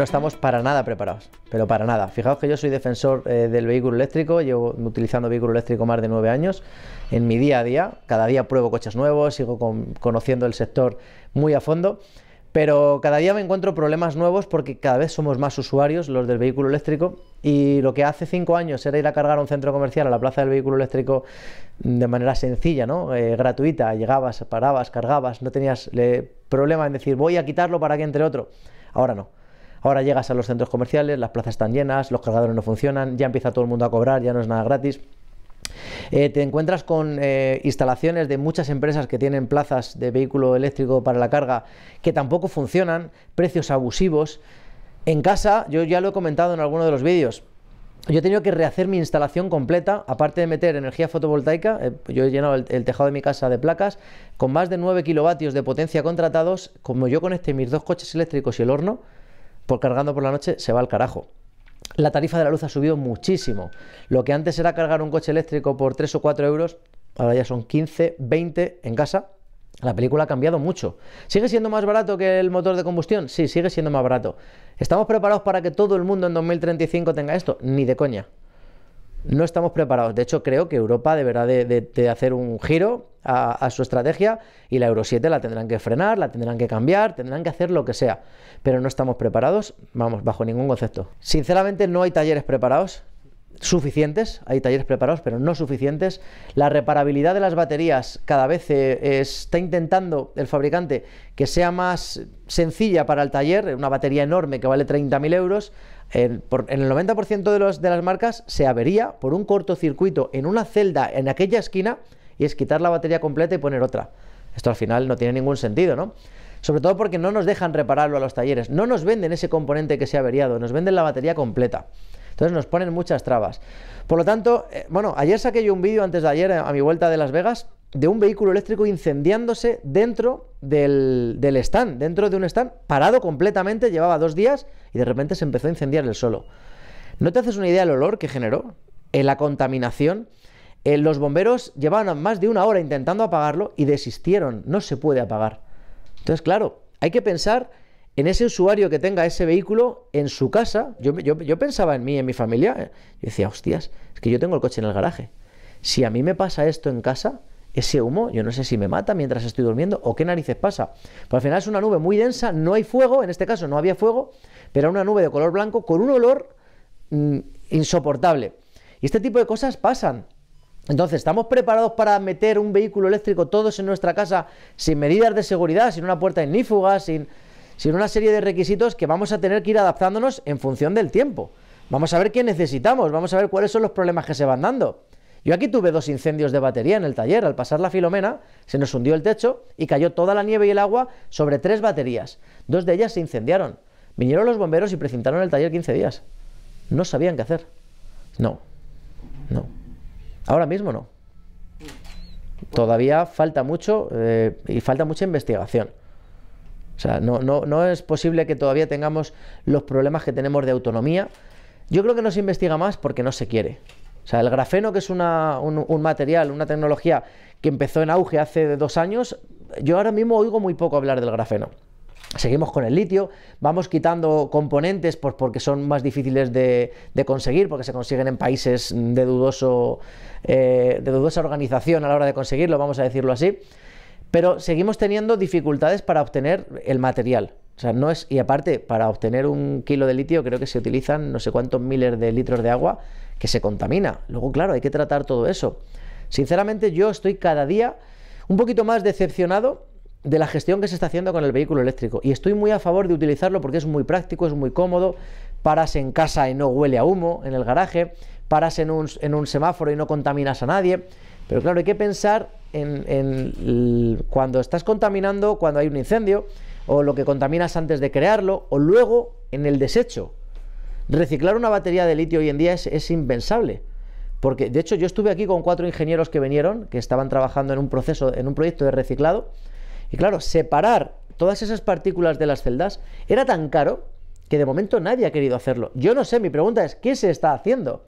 no estamos para nada preparados, pero para nada. Fijaos que yo soy defensor eh, del vehículo eléctrico, llevo utilizando vehículo eléctrico más de nueve años en mi día a día, cada día pruebo coches nuevos, sigo conociendo el sector muy a fondo, pero cada día me encuentro problemas nuevos porque cada vez somos más usuarios los del vehículo eléctrico y lo que hace cinco años era ir a cargar a un centro comercial a la plaza del vehículo eléctrico mm, de manera sencilla, ¿no? Eh, gratuita, llegabas, parabas, cargabas, no tenías eh, problema en decir voy a quitarlo para que entre otro. Ahora no. Ahora llegas a los centros comerciales, las plazas están llenas, los cargadores no funcionan, ya empieza todo el mundo a cobrar, ya no es nada gratis. Eh, te encuentras con eh, instalaciones de muchas empresas que tienen plazas de vehículo eléctrico para la carga que tampoco funcionan, precios abusivos. En casa, yo ya lo he comentado en alguno de los vídeos, yo he tenido que rehacer mi instalación completa, aparte de meter energía fotovoltaica, eh, yo he llenado el, tejado de mi casa de placas, con más de 9 kilovatios de potencia contratados, como yo conecté mis dos coches eléctricos y el horno, por cargando por la noche se va al carajo. La tarifa de la luz ha subido muchísimo. Lo que antes era cargar un coche eléctrico por 3 o 4 euros, ahora ya son 15, 20 en casa. La película ha cambiado mucho. ¿Sigue siendo más barato que el motor de combustión? Sí, sigue siendo más barato. ¿Estamos preparados para que todo el mundo en 2035 tenga esto? Ni de coña no estamos preparados. De hecho, creo que Europa deberá de, hacer un giro a, su estrategia y la Euro 7 la tendrán que frenar, la tendrán que cambiar, tendrán que hacer lo que sea. Pero no estamos preparados, vamos, bajo ningún concepto. Sinceramente, no hay talleres preparados suficientes, hay talleres preparados, pero no suficientes. La reparabilidad de las baterías cada vez eh, está intentando el fabricante que sea más sencilla para el taller, una batería enorme que vale 30.000 euros. En, en, el 90% de, los, de las marcas se avería por un cortocircuito en una celda en aquella esquina y es quitar la batería completa y poner otra. Esto al final no tiene ningún sentido, ¿no? Sobre todo porque no nos dejan repararlo a los talleres, no nos venden ese componente que se ha averiado, nos venden la batería completa. Entonces nos ponen muchas trabas. Por lo tanto, eh, bueno, ayer saqué yo un vídeo antes de ayer eh, a mi vuelta de Las Vegas de un vehículo eléctrico incendiándose dentro del, stand, dentro de un stand parado completamente, llevaba dos días y de repente se empezó a incendiar el solo. ¿No te haces una idea del olor que generó? Eh, la contaminación. los bomberos llevaban más de una hora intentando apagarlo y desistieron, no se puede apagar. Entonces, claro, hay que pensar en ese usuario que tenga ese vehículo en su casa, yo, pensaba en mí, en mi familia, eh, yo decía, hostias, es que yo tengo el coche en el garaje. Si a mí me pasa esto en casa, ese humo, yo no sé si me mata mientras estoy durmiendo o qué narices pasa. Pero al final es una nube muy densa, no hay fuego, en este caso no había fuego, pero era una nube de color blanco con un olor mm, insoportable. Y este tipo de cosas pasan. Entonces, ¿estamos preparados para meter un vehículo eléctrico todos en nuestra casa sin medidas de seguridad, sin una puerta ignífuga, sin sino una serie de requisitos que vamos a tener que ir adaptándonos en función del tiempo. Vamos a ver qué necesitamos, vamos a ver cuáles son los problemas que se van dando. Yo aquí tuve dos incendios de batería en el taller. Al pasar la filomena, se nos hundió el techo y cayó toda la nieve y el agua sobre tres baterías. Dos de ellas se incendiaron. Vinieron los bomberos y precintaron el taller 15 días. No sabían qué hacer. No, no. Ahora mismo no. Todavía falta mucho eh, y falta mucha investigación. O sea, no, es posible que todavía tengamos los problemas que tenemos de autonomía. Yo creo que no se investiga más porque no se quiere. O sea, el grafeno, que es una, un, material, una tecnología que empezó en auge hace dos años, yo ahora mismo oigo muy poco hablar del grafeno. Seguimos con el litio, vamos quitando componentes porque son más difíciles de, conseguir, porque se consiguen en países de, dudoso, eh, de dudosa organización a la hora de conseguirlo, vamos a decirlo así. Pero seguimos teniendo dificultades para obtener el material. O sea, no es, y aparte, para obtener un kilo de litio creo que se utilizan no sé cuántos miles de litros de agua que se contamina. Luego, claro, hay que tratar todo eso. Sinceramente, yo estoy cada día un poquito más decepcionado de la gestión que se está haciendo con el vehículo eléctrico. Y estoy muy a favor de utilizarlo porque es muy práctico, es muy cómodo, paras en casa y no huele a humo en el garaje, paras en un, en un semáforo y no contaminas a nadie. Pero claro, hay que pensar en, cuando estás contaminando, cuando hay un incendio, o lo que contaminas antes de crearlo, o luego en el desecho. Reciclar una batería de litio hoy en día es, es impensable. Porque, de hecho, yo estuve aquí con cuatro ingenieros que vinieron, que estaban trabajando en un proceso, en un proyecto de reciclado. Y claro, separar todas esas partículas de las celdas era tan caro que de momento nadie ha querido hacerlo. Yo no sé, mi pregunta es, ¿qué se está haciendo?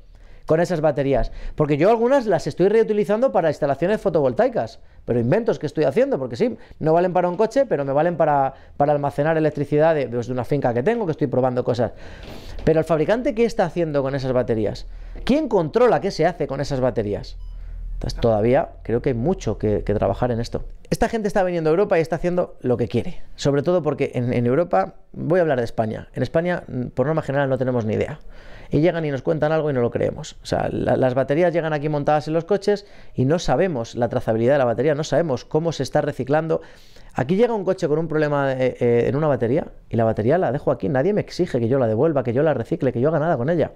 con esas baterías. Porque yo algunas las estoy reutilizando para instalaciones fotovoltaicas, pero inventos que estoy haciendo, porque sí, no valen para un coche, pero me valen para, almacenar electricidad pues, de, una finca que tengo, que estoy probando cosas. Pero el fabricante, ¿qué está haciendo con esas baterías? ¿Quién controla qué se hace con esas baterías? todavía creo que hay mucho que trabajar en esto. Esta gente está viniendo a Europa y está haciendo lo que quiere. Sobre todo porque en, Europa, voy a hablar de España. En España, mm, por norma general, no tenemos ni idea. Y llegan y nos cuentan algo y no lo creemos. O sea, las baterías llegan aquí montadas en los coches y no sabemos la trazabilidad de la batería, no sabemos cómo se está reciclando. Aquí llega un coche con un problema eh, eh, en una batería y la batería la dejo aquí. Nadie me exige que yo la devuelva, que yo la recicle, que yo haga nada con ella.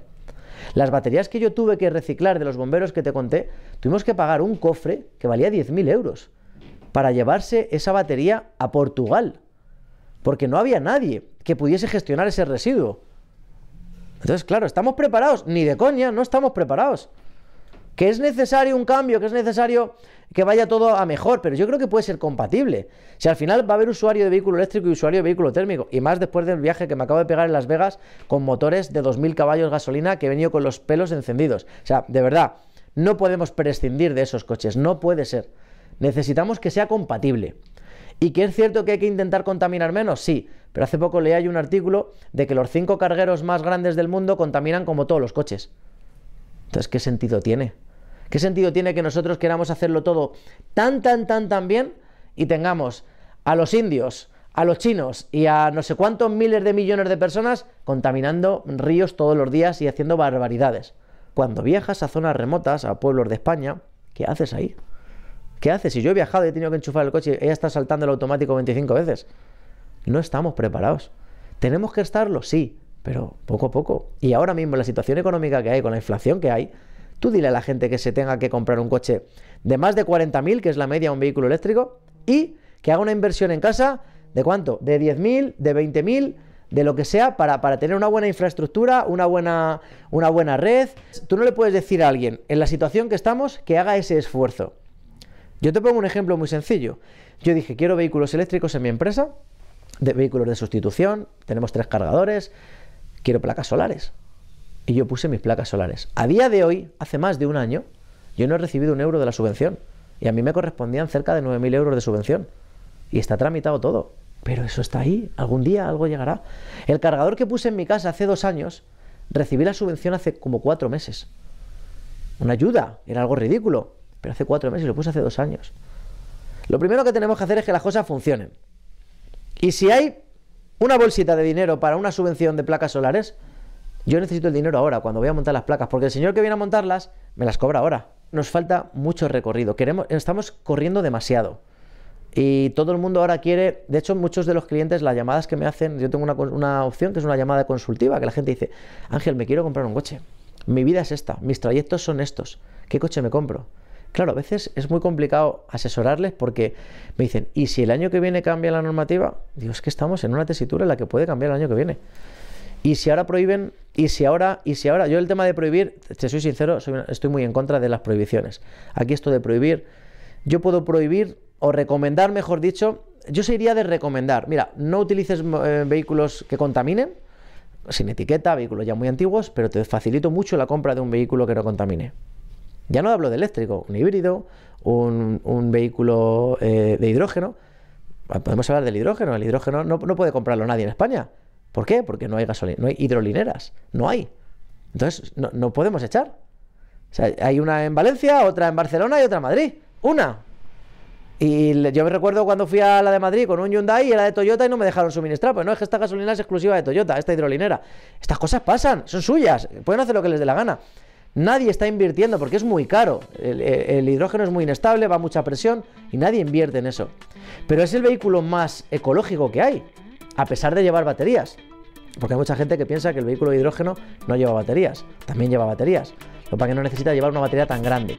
Las baterías que yo tuve que reciclar de los bomberos que te conté, tuvimos que pagar un cofre que valía 10.000 euros para llevarse esa batería a Portugal, porque no había nadie que pudiese gestionar ese residuo. Entonces, claro, ¿estamos preparados? Ni de coña, no estamos preparados. Que es necesario un cambio, que es necesario que vaya todo a mejor, pero yo creo que puede ser compatible. Si al final va a haber usuario de vehículo eléctrico y usuario de vehículo térmico, y más después del viaje que me acabo de pegar en Las Vegas con motores de 2.000 caballos gasolina que venía con los pelos encendidos. O sea, de verdad, no podemos prescindir de esos coches, no puede ser necesitamos que sea compatible. Y que es cierto que hay que intentar contaminar menos, sí, pero hace poco leí un artículo de que los cinco cargueros más grandes del mundo contaminan como todos los coches. Entonces, ¿qué sentido tiene? ¿Qué sentido tiene que nosotros queramos hacerlo todo tan, tan, tan, tan bien y tengamos a los indios, a los chinos y a no sé cuántos miles de millones de personas contaminando ríos todos los días y haciendo barbaridades? Cuando viajas a zonas remotas, a pueblos de España, ¿qué haces ahí? ¿Qué hace? Si yo he viajado y he tenido que enchufar el coche, ella está saltando el automático 25 veces. No estamos preparados. ¿Tenemos que estarlo? Sí, pero poco a poco. Y ahora mismo, la situación económica que hay, con la inflación que hay, tú dile a la gente que se tenga que comprar un coche de más de 40.000, que es la media de un vehículo eléctrico, y que haga una inversión en casa de cuánto? De 10.000, de 20.000 de lo que sea para, para, tener una buena infraestructura, una buena, una buena red. Tú no le puedes decir a alguien en la situación que estamos que haga ese esfuerzo. Yo te pongo un ejemplo muy sencillo. Yo dije, quiero vehículos eléctricos en mi empresa, de vehículos de sustitución, tenemos tres cargadores, quiero placas solares. Y yo puse mis placas solares. A día de hoy, hace más de un año, yo no he recibido un euro de la subvención. Y a mí me correspondían cerca de 9.000 euros de subvención. Y está tramitado todo. Pero eso está ahí. Algún día algo llegará. El cargador que puse en mi casa hace dos años, recibí la subvención hace como cuatro meses. Una ayuda. Era algo ridículo. Pero hace cuatro meses, y lo puse hace dos años. Lo primero que tenemos que hacer es que las cosas funcionen. Y si hay una bolsita de dinero para una subvención de placas solares, yo necesito el dinero ahora, cuando voy a montar las placas, porque el señor que viene a montarlas me las cobra ahora. Nos falta mucho recorrido. Queremos, estamos corriendo demasiado. Y todo el mundo ahora quiere, de hecho muchos de los clientes las llamadas que me hacen, yo tengo una, una, opción que es una llamada consultiva, que la gente dice, Ángel, me quiero comprar un coche, mi vida es esta, mis trayectos son estos, ¿qué coche me compro? Claro, a veces es muy complicado asesorarles porque me dicen, ¿y si el año que viene cambia la normativa? Digo, es que estamos en una tesitura en la que puede cambiar el año que viene. ¿Y si ahora prohíben? ¿Y si ahora? ¿Y si ahora? Yo el tema de prohibir, te soy sincero, estoy muy en contra de las prohibiciones. Aquí esto de prohibir, yo puedo prohibir o recomendar, mejor dicho, yo se iría de recomendar, mira, no utilices eh, vehículos que contaminen, sin etiqueta, vehículos ya muy antiguos, pero te facilito mucho la compra de un vehículo que no contamine. Ya no hablo de eléctrico, un híbrido, un, vehículo eh, de hidrógeno. Ah, podemos hablar del hidrógeno. El hidrógeno no, puede comprarlo nadie en España. ¿Por qué? Porque no hay gasolina, no hay hidrolineras, no hay. Entonces, no, podemos echar. hay una en Valencia, otra en Barcelona y otra en Madrid. Una. Y yo me recuerdo cuando fui a la de Madrid con un Hyundai y la de Toyota y no me dejaron suministrar. Pues no, es que esta gasolina es exclusiva de Toyota, esta hidrolinera. Estas cosas pasan, son suyas, pueden hacer lo que les dé la gana. Nadie está invirtiendo porque es muy caro. El, hidrógeno es muy inestable, va a mucha presión y nadie invierte en eso. Pero es el vehículo más ecológico que hay, a pesar de llevar baterías. Porque hay mucha gente que piensa que el vehículo de hidrógeno no lleva baterías. También lleva baterías. Lo para que no necesita llevar una batería tan grande.